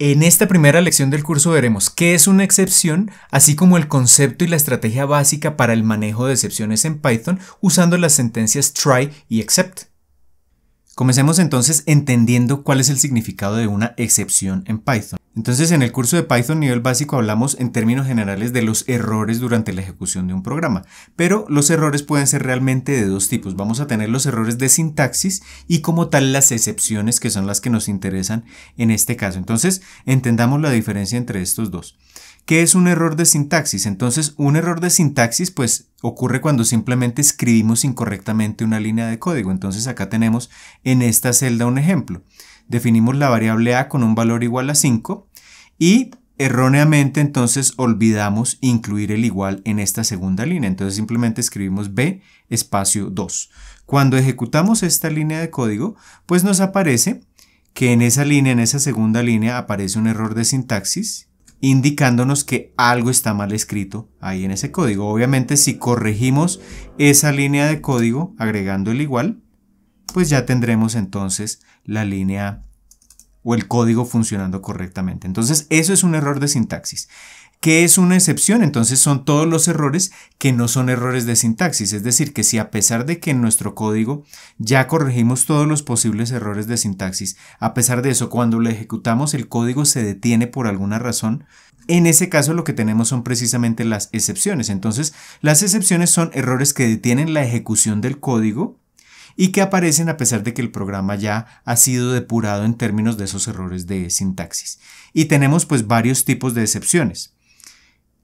En esta primera lección del curso veremos qué es una excepción, así como el concepto y la estrategia básica para el manejo de excepciones en Python usando las sentencias try y except. Comencemos entonces entendiendo cuál es el significado de una excepción en Python. Entonces en el curso de Python nivel básico hablamos en términos generales de los errores durante la ejecución de un programa, pero los errores pueden ser realmente de dos tipos. Vamos a tener los errores de sintaxis y como tal las excepciones que son las que nos interesan en este caso. Entonces entendamos la diferencia entre estos dos. ¿Qué es un error de sintaxis? Entonces, un error de sintaxis pues ocurre cuando simplemente escribimos incorrectamente una línea de código. Entonces, acá tenemos en esta celda un ejemplo. Definimos la variable a con un valor igual a 5 y erróneamente entonces olvidamos incluir el igual en esta segunda línea. Entonces, simplemente escribimos b espacio 2. Cuando ejecutamos esta línea de código, pues nos aparece que en esa línea, en esa segunda línea, aparece un error de sintaxis indicándonos que algo está mal escrito ahí en ese código. Obviamente si corregimos esa línea de código agregando el igual, pues ya tendremos entonces la línea o el código funcionando correctamente. Entonces eso es un error de sintaxis. ¿Qué es una excepción? Entonces son todos los errores que no son errores de sintaxis. Es decir, que si a pesar de que en nuestro código ya corregimos todos los posibles errores de sintaxis, a pesar de eso, cuando lo ejecutamos el código se detiene por alguna razón, en ese caso lo que tenemos son precisamente las excepciones. Entonces, las excepciones son errores que detienen la ejecución del código y que aparecen a pesar de que el programa ya ha sido depurado en términos de esos errores de sintaxis. Y tenemos pues varios tipos de excepciones.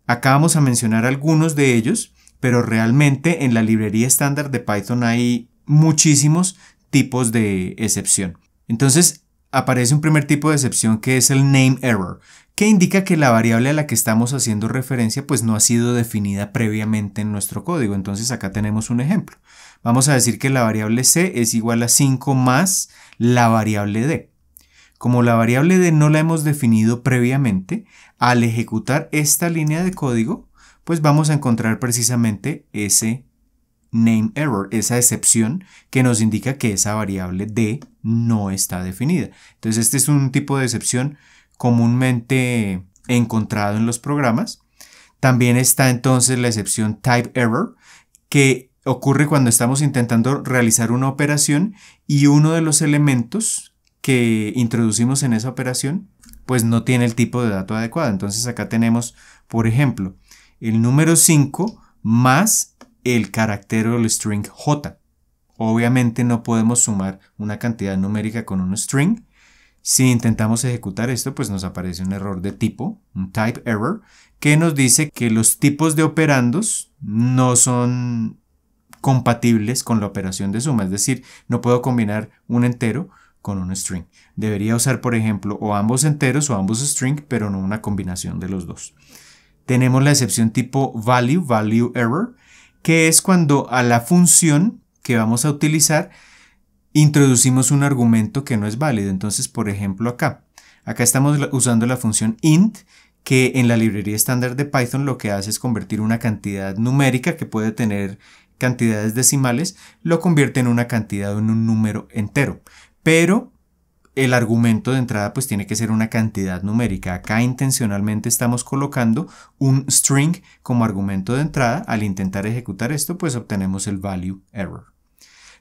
Acá vamos a mencionar algunos de ellos, pero realmente en la librería estándar de Python hay muchísimos tipos de excepción. Entonces, aparece un primer tipo de excepción que es el name error, que indica que la variable a la que estamos haciendo referencia pues no ha sido definida previamente en nuestro código. Entonces acá tenemos un ejemplo. Vamos a decir que la variable c es igual a 5 más la variable d. Como la variable de no la hemos definido previamente, al ejecutar esta línea de código, pues vamos a encontrar precisamente ese name error, esa excepción que nos indica que esa variable d no está definida. Entonces este es un tipo de excepción comúnmente encontrado en los programas. También está entonces la excepción type error que ocurre cuando estamos intentando realizar una operación y uno de los elementos que introducimos en esa operación, pues no tiene el tipo de dato adecuado. Entonces acá tenemos, por ejemplo, el número 5 más el carácter o el string j. Obviamente no podemos sumar una cantidad numérica con un string. Si intentamos ejecutar esto, pues nos aparece un error de tipo, un type error, que nos dice que los tipos de operandos no son compatibles con la operación de suma. Es decir, no puedo combinar un entero con un string. Debería usar, por ejemplo, o ambos enteros o ambos string, pero no una combinación de los dos. Tenemos la excepción tipo value, value error, que es cuando a la función que vamos a utilizar introducimos un argumento que no es válido. Entonces, por ejemplo, acá. Acá estamos usando la función int, que en la librería estándar de Python lo que hace es convertir una cantidad numérica que puede tener cantidades decimales, lo convierte en una cantidad en un número entero pero el argumento de entrada pues tiene que ser una cantidad numérica. Acá intencionalmente estamos colocando un string como argumento de entrada. Al intentar ejecutar esto pues obtenemos el value error.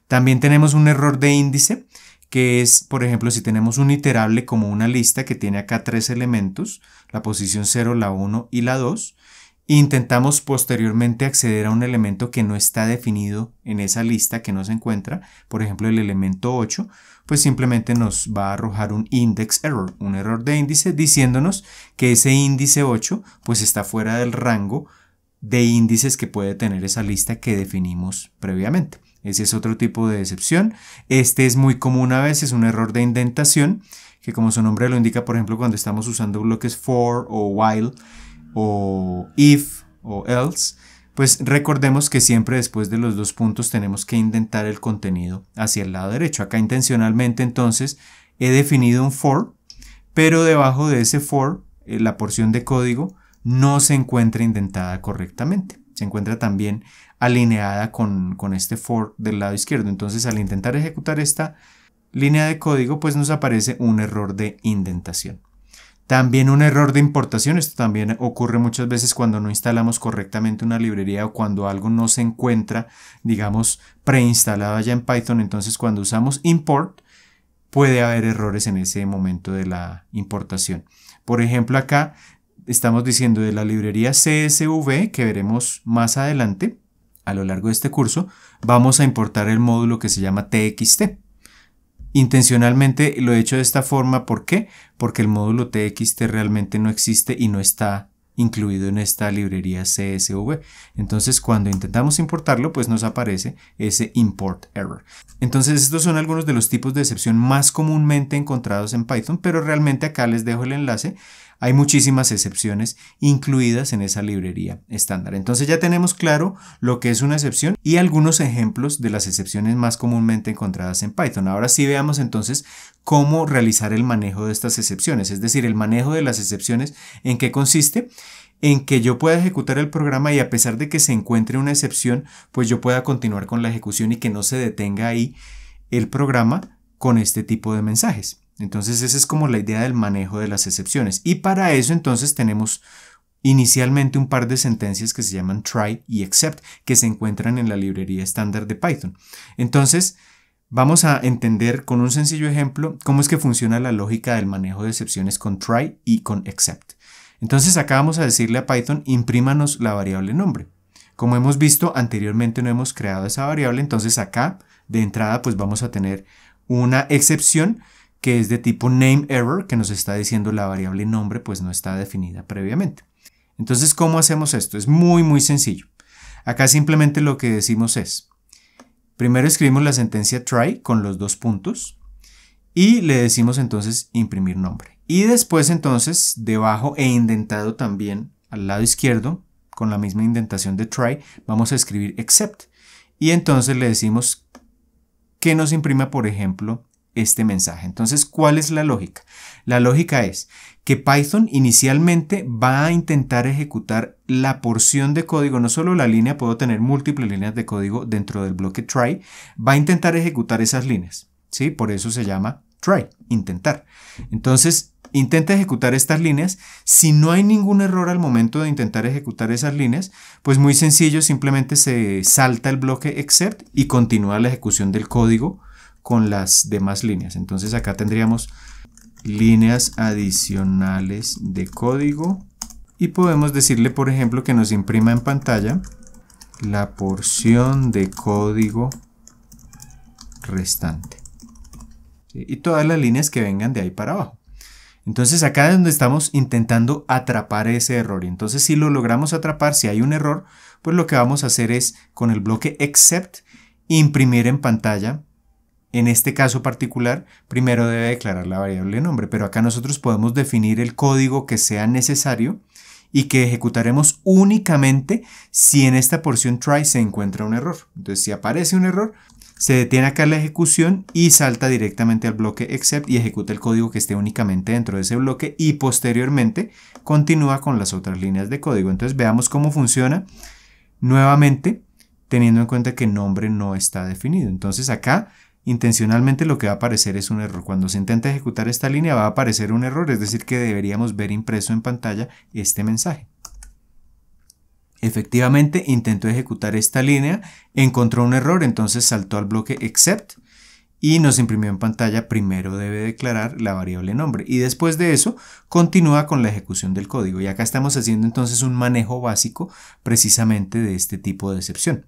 También tenemos un error de índice que es, por ejemplo, si tenemos un iterable como una lista que tiene acá tres elementos, la posición 0, la 1 y la 2, Intentamos posteriormente acceder a un elemento que no está definido en esa lista que no se encuentra, por ejemplo el elemento 8, pues simplemente nos va a arrojar un index error, un error de índice, diciéndonos que ese índice 8 pues está fuera del rango de índices que puede tener esa lista que definimos previamente. Ese es otro tipo de excepción. Este es muy común a veces, un error de indentación, que como su nombre lo indica, por ejemplo, cuando estamos usando bloques for o while, o if o else, pues recordemos que siempre después de los dos puntos tenemos que indentar el contenido hacia el lado derecho. Acá intencionalmente entonces he definido un for, pero debajo de ese for eh, la porción de código no se encuentra indentada correctamente. Se encuentra también alineada con este for del lado izquierdo. Entonces al intentar ejecutar esta línea de código pues nos aparece un error de indentación. También un error de importación, esto también ocurre muchas veces cuando no instalamos correctamente una librería o cuando algo no se encuentra, digamos, preinstalado ya en Python, entonces cuando usamos import puede haber errores en ese momento de la importación. Por ejemplo, acá estamos diciendo de la librería CSV que veremos más adelante a lo largo de este curso, vamos a importar el módulo que se llama TXT. Intencionalmente lo he hecho de esta forma, ¿por qué? Porque el módulo TXT realmente no existe y no está incluido en esta librería CSV. Entonces cuando intentamos importarlo, pues nos aparece ese import error. Entonces estos son algunos de los tipos de excepción más comúnmente encontrados en Python, pero realmente acá les dejo el enlace hay muchísimas excepciones incluidas en esa librería estándar. Entonces ya tenemos claro lo que es una excepción y algunos ejemplos de las excepciones más comúnmente encontradas en Python. Ahora sí veamos entonces cómo realizar el manejo de estas excepciones, es decir, el manejo de las excepciones en qué consiste en que yo pueda ejecutar el programa y a pesar de que se encuentre una excepción, pues yo pueda continuar con la ejecución y que no se detenga ahí el programa con este tipo de mensajes. Entonces esa es como la idea del manejo de las excepciones. Y para eso entonces tenemos inicialmente un par de sentencias que se llaman try y except, que se encuentran en la librería estándar de Python. Entonces, vamos a entender con un sencillo ejemplo cómo es que funciona la lógica del manejo de excepciones con try y con except. Entonces acá vamos a decirle a Python, imprímanos la variable nombre. Como hemos visto anteriormente no hemos creado esa variable, entonces acá de entrada pues vamos a tener una excepción que es de tipo name error, que nos está diciendo la variable nombre, pues no está definida previamente. Entonces, ¿cómo hacemos esto? Es muy, muy sencillo. Acá simplemente lo que decimos es, primero escribimos la sentencia try con los dos puntos y le decimos entonces imprimir nombre. Y después entonces, debajo e indentado también al lado izquierdo, con la misma indentación de try, vamos a escribir except. Y entonces le decimos que nos imprima, por ejemplo, este mensaje. Entonces, ¿cuál es la lógica? La lógica es que Python inicialmente va a intentar ejecutar la porción de código, no solo la línea, puedo tener múltiples líneas de código dentro del bloque try, va a intentar ejecutar esas líneas, ¿sí? Por eso se llama try, intentar. Entonces, intenta ejecutar estas líneas. Si no hay ningún error al momento de intentar ejecutar esas líneas, pues muy sencillo, simplemente se salta el bloque except y continúa la ejecución del código con las demás líneas. Entonces acá tendríamos líneas adicionales de código y podemos decirle por ejemplo que nos imprima en pantalla la porción de código restante y todas las líneas que vengan de ahí para abajo. Entonces acá es donde estamos intentando atrapar ese error. Entonces si lo logramos atrapar, si hay un error, pues lo que vamos a hacer es con el bloque except imprimir en pantalla en este caso particular, primero debe declarar la variable nombre, pero acá nosotros podemos definir el código que sea necesario y que ejecutaremos únicamente si en esta porción try se encuentra un error. Entonces, si aparece un error, se detiene acá la ejecución y salta directamente al bloque except y ejecuta el código que esté únicamente dentro de ese bloque y posteriormente continúa con las otras líneas de código. Entonces, veamos cómo funciona nuevamente teniendo en cuenta que nombre no está definido. Entonces, acá intencionalmente lo que va a aparecer es un error. Cuando se intenta ejecutar esta línea va a aparecer un error, es decir, que deberíamos ver impreso en pantalla este mensaje. Efectivamente, intento ejecutar esta línea, encontró un error, entonces saltó al bloque except y nos imprimió en pantalla primero debe declarar la variable nombre y después de eso continúa con la ejecución del código. Y acá estamos haciendo entonces un manejo básico precisamente de este tipo de excepción.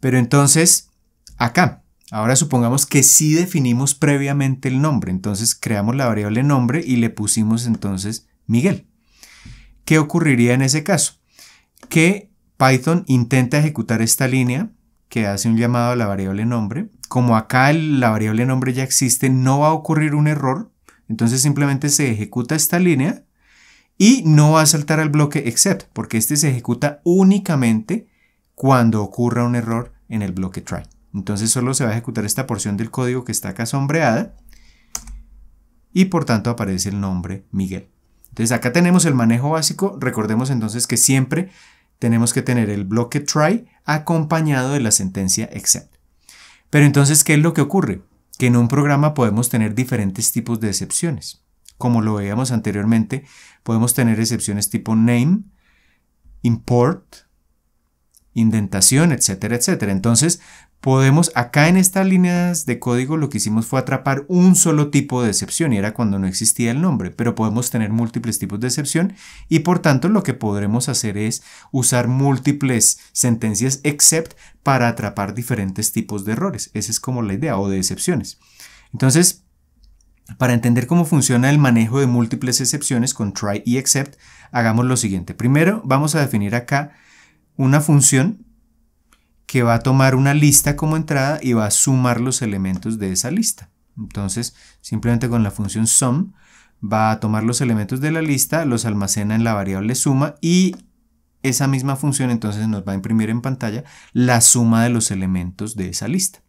Pero entonces, acá Ahora supongamos que sí definimos previamente el nombre, entonces creamos la variable nombre y le pusimos entonces Miguel. ¿Qué ocurriría en ese caso? Que Python intenta ejecutar esta línea que hace un llamado a la variable nombre. Como acá la variable nombre ya existe, no va a ocurrir un error, entonces simplemente se ejecuta esta línea y no va a saltar al bloque except, porque este se ejecuta únicamente cuando ocurra un error en el bloque try. Entonces solo se va a ejecutar esta porción del código que está acá sombreada y por tanto aparece el nombre Miguel. Entonces acá tenemos el manejo básico. Recordemos entonces que siempre tenemos que tener el bloque try acompañado de la sentencia except. Pero entonces, ¿qué es lo que ocurre? Que en un programa podemos tener diferentes tipos de excepciones. Como lo veíamos anteriormente, podemos tener excepciones tipo name, import, indentación, etcétera, etcétera. Entonces, podemos, acá en estas líneas de código lo que hicimos fue atrapar un solo tipo de excepción y era cuando no existía el nombre, pero podemos tener múltiples tipos de excepción y por tanto lo que podremos hacer es usar múltiples sentencias except para atrapar diferentes tipos de errores. Esa es como la idea o de excepciones. Entonces, para entender cómo funciona el manejo de múltiples excepciones con try y except, hagamos lo siguiente. Primero vamos a definir acá una función que va a tomar una lista como entrada y va a sumar los elementos de esa lista. Entonces, simplemente con la función sum, va a tomar los elementos de la lista, los almacena en la variable suma y esa misma función entonces nos va a imprimir en pantalla la suma de los elementos de esa lista.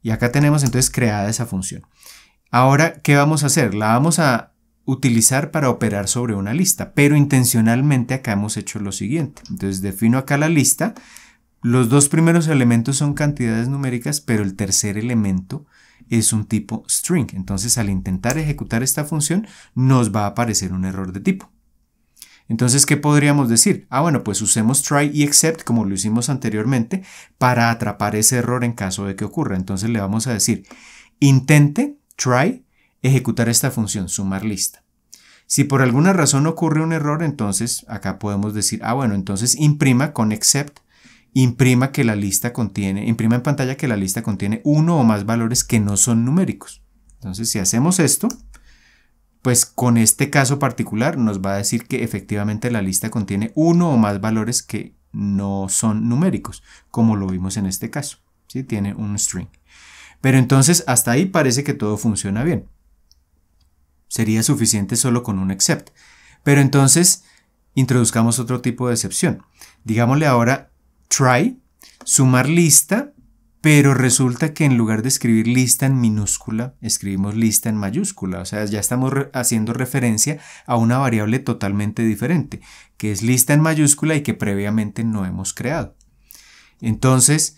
Y acá tenemos entonces creada esa función. Ahora, ¿qué vamos a hacer? La vamos a utilizar para operar sobre una lista, pero intencionalmente acá hemos hecho lo siguiente. Entonces defino acá la lista los dos primeros elementos son cantidades numéricas, pero el tercer elemento es un tipo string. Entonces, al intentar ejecutar esta función, nos va a aparecer un error de tipo. Entonces, ¿qué podríamos decir? Ah, bueno, pues usemos try y except como lo hicimos anteriormente para atrapar ese error en caso de que ocurra. Entonces le vamos a decir, intente, try, ejecutar esta función, sumar lista. Si por alguna razón ocurre un error, entonces acá podemos decir, ah, bueno, entonces imprima con except imprima que la lista contiene, imprima en pantalla que la lista contiene uno o más valores que no son numéricos. Entonces, si hacemos esto, pues con este caso particular nos va a decir que efectivamente la lista contiene uno o más valores que no son numéricos, como lo vimos en este caso. si Tiene un string. Pero entonces hasta ahí parece que todo funciona bien. Sería suficiente solo con un except. Pero entonces introduzcamos otro tipo de excepción. Digámosle ahora try, sumar lista, pero resulta que en lugar de escribir lista en minúscula, escribimos lista en mayúscula. O sea, ya estamos haciendo referencia a una variable totalmente diferente, que es lista en mayúscula y que previamente no hemos creado. Entonces,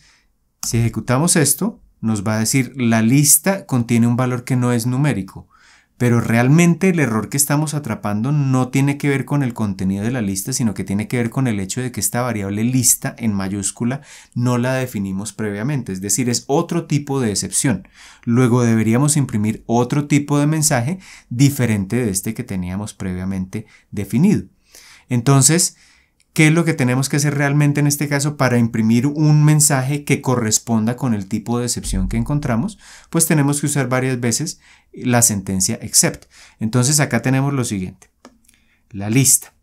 si ejecutamos esto, nos va a decir la lista contiene un valor que no es numérico. Pero realmente el error que estamos atrapando no tiene que ver con el contenido de la lista, sino que tiene que ver con el hecho de que esta variable lista en mayúscula no la definimos previamente, es decir, es otro tipo de excepción. Luego deberíamos imprimir otro tipo de mensaje diferente de este que teníamos previamente definido. Entonces, ¿Qué es lo que tenemos que hacer realmente en este caso para imprimir un mensaje que corresponda con el tipo de excepción que encontramos? Pues tenemos que usar varias veces la sentencia except. Entonces acá tenemos lo siguiente. La lista.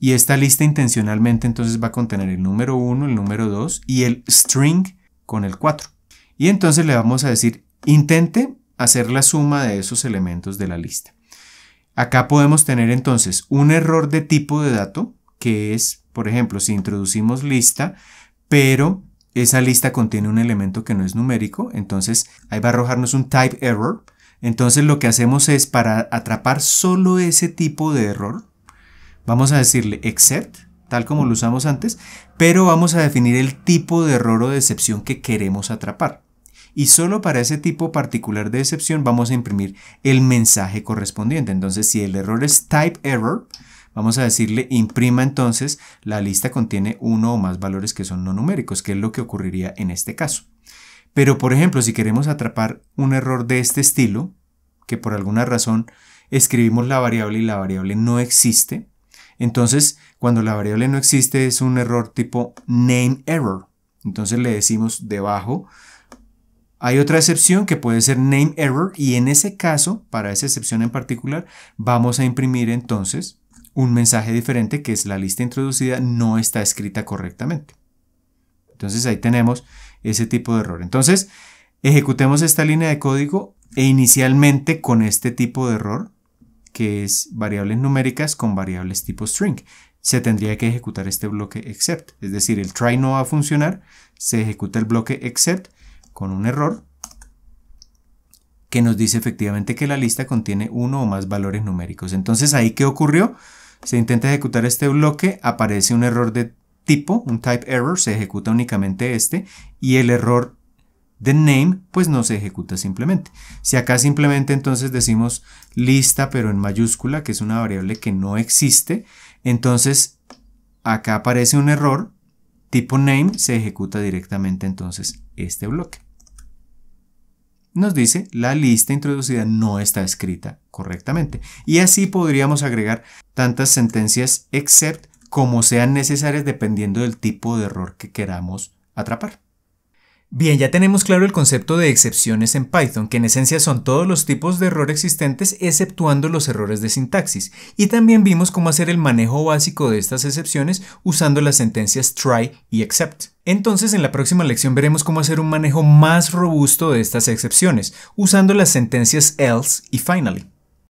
Y esta lista intencionalmente entonces va a contener el número 1, el número 2 y el string con el 4. Y entonces le vamos a decir intente hacer la suma de esos elementos de la lista. Acá podemos tener entonces un error de tipo de dato que es por ejemplo, si introducimos lista, pero esa lista contiene un elemento que no es numérico, entonces ahí va a arrojarnos un type error. Entonces lo que hacemos es para atrapar solo ese tipo de error, vamos a decirle except, tal como lo usamos antes, pero vamos a definir el tipo de error o de excepción que queremos atrapar. Y solo para ese tipo particular de excepción vamos a imprimir el mensaje correspondiente. Entonces si el error es type error, Vamos a decirle imprima entonces la lista contiene uno o más valores que son no numéricos, que es lo que ocurriría en este caso. Pero por ejemplo, si queremos atrapar un error de este estilo, que por alguna razón escribimos la variable y la variable no existe, entonces cuando la variable no existe es un error tipo name error. Entonces le decimos debajo hay otra excepción que puede ser name error y en ese caso, para esa excepción en particular, vamos a imprimir entonces un mensaje diferente que es la lista introducida no está escrita correctamente. Entonces ahí tenemos ese tipo de error. Entonces ejecutemos esta línea de código e inicialmente con este tipo de error que es variables numéricas con variables tipo string. Se tendría que ejecutar este bloque except, es decir, el try no va a funcionar, se ejecuta el bloque except con un error que nos dice efectivamente que la lista contiene uno o más valores numéricos. Entonces, ¿ahí qué ocurrió? se intenta ejecutar este bloque, aparece un error de tipo, un type error, se ejecuta únicamente este, y el error de name, pues no se ejecuta simplemente. Si acá simplemente entonces decimos lista, pero en mayúscula, que es una variable que no existe, entonces acá aparece un error, tipo name, se ejecuta directamente entonces este bloque nos dice la lista introducida no está escrita correctamente. Y así podríamos agregar tantas sentencias except como sean necesarias dependiendo del tipo de error que queramos atrapar. Bien, ya tenemos claro el concepto de excepciones en Python, que en esencia son todos los tipos de error existentes exceptuando los errores de sintaxis, y también vimos cómo hacer el manejo básico de estas excepciones usando las sentencias try y except. Entonces, en la próxima lección veremos cómo hacer un manejo más robusto de estas excepciones, usando las sentencias else y finally.